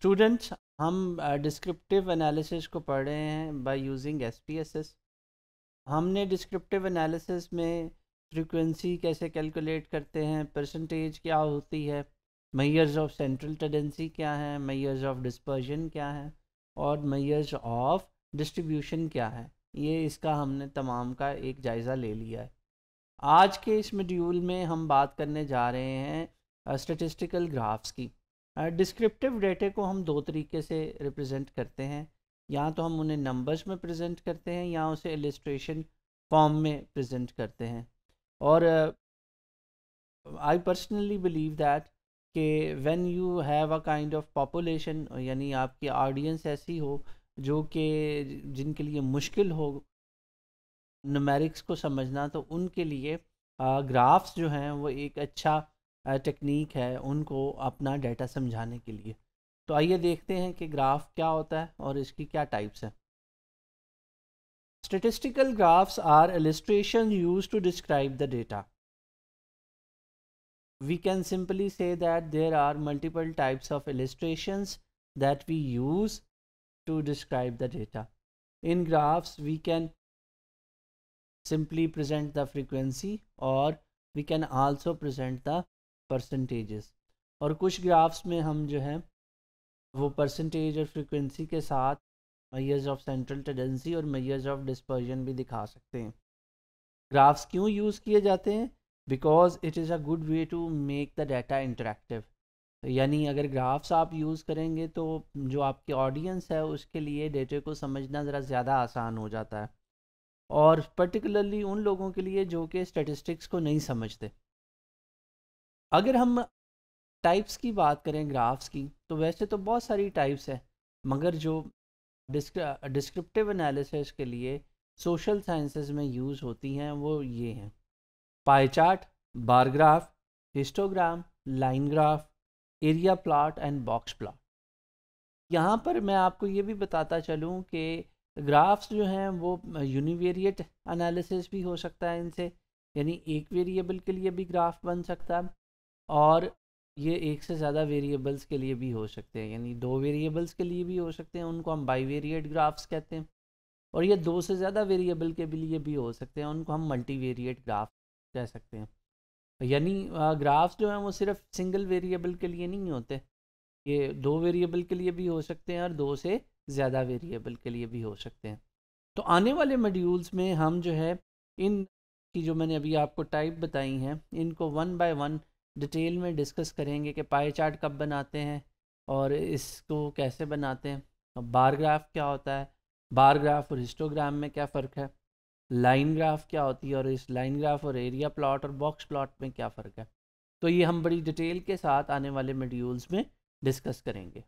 students हम descriptive analysis को पढ़ रहे हैं बाय यूजिंग एसपीएसएस हमने डिस्क्रिप्टिव एनालिसिस में फ्रीक्वेंसी कैसे कैलकुलेट करते हैं परसेंटेज क्या होती है मैयर्स ऑफ सेंट्रल टेंडेंसी क्या है मैयर्स ऑफ डिस्पर्जन क्या है और मैयर्स ऑफ डिस्ट्रीब्यूशन क्या है ये इसका हमने तमाम का एक जायज़ा ले लिया है आज के इस मड्यूल में हम बात करने जा रहे हैं स्टेटिस्टिकल ग्राफ्स की डिस्क्रिप्टिव डेटे को हम दो तरीके से रिप्रेजेंट करते हैं या तो हम उन्हें नंबर्स में प्रेजेंट करते हैं या उसे एलिस्ट्रेशन फॉर्म में प्रेजेंट करते हैं और आई पर्सनली बिलीव दैट कि when you have a kind of population यानी आपकी ऑडियंस ऐसी हो जो कि जिनके लिए मुश्किल हो नमेरिक्स को समझना तो उनके लिए ग्राफ्स uh, जो हैं वो एक अच्छा टेक्निक है उनको अपना डाटा समझाने के लिए तो आइए देखते हैं कि ग्राफ क्या होता है और इसकी क्या टाइप्स हैं statistical graphs are illustration use to describe the data we can simply say that there are multiple types of illustration that we use to describe the data in graphs we can simply present the frequency और we can also present the percentages और कुछ graphs में हम जो है वो percentage और frequency के साथ मैयर्स ऑफ सेंट्रल टेंडेंसी और मैयर्स ऑफ डिस्पर्जन भी दिखा सकते हैं ग्राफ्स क्यों यूज़ किए जाते हैं because it is a good way to make the data interactive यानी अगर ग्राफ्स आप यूज़ करेंगे तो जो आपके ऑडियंस है उसके लिए डेटे को समझना ज़रा ज़्यादा आसान हो जाता है और पर्टिकुलरली उन लोगों के लिए जो कि स्टेटिस्टिक्स को नहीं समझते अगर हम टाइप्स की बात करें ग्राफ्स की तो वैसे तो बहुत सारी टाइप्स हैं मगर जो डिस्क्रिप्टिव एनालिसिस के लिए सोशल साइंसेस में यूज़ होती हैं वो ये हैं pie chart bar graph histogram line graph area plot and box plot यहाँ पर मैं आपको ये भी बताता चलूँ कि ग्राफ्स जो हैं वो यूनिवेरिएट एनालिसिस भी हो सकता है इनसे यानी एक वेरिएबल के लिए भी ग्राफ बन सकता है और ये एक से ज़्यादा वेरिएबल्स के लिए भी हो सकते हैं यानी दो वेरिएबल्स के लिए भी हो सकते हैं उनको हम बाईवेरिएट ग्राफ्स कहते हैं और ये दो से ज़्यादा वेरिएबल के लिए भी हो सकते हैं उनको हम मल्टीवेरिएट ग्राफ कह सकते हैं यानी ग्राफ्स जो हैं वो सिर्फ सिंगल वेरिएबल के लिए नहीं होते ये दो वेरिएबल के लिए भी हो सकते हैं और दो से ज़्यादा वेरिएबल के लिए भी हो सकते हैं तो आने वाले मॉड्यूल्स में हम जो है इन की जो मैंने अभी आपको टाइप बताई हैं इनको वन बाय वन डिटेल में डिस्कस करेंगे कि पाई चार्ट कब बनाते हैं और इसको कैसे बनाते हैं बार ग्राफ क्या होता है बार ग्राफ और हिस्टोग्राम में क्या फ़र्क है लाइन ग्राफ क्या होती है और इस लाइन ग्राफ और एरिया प्लॉट और बॉक्स प्लॉट में क्या फ़र्क है तो ये हम बड़ी डिटेल के साथ आने वाले मेड्यूल्स में डिस्कस करेंगे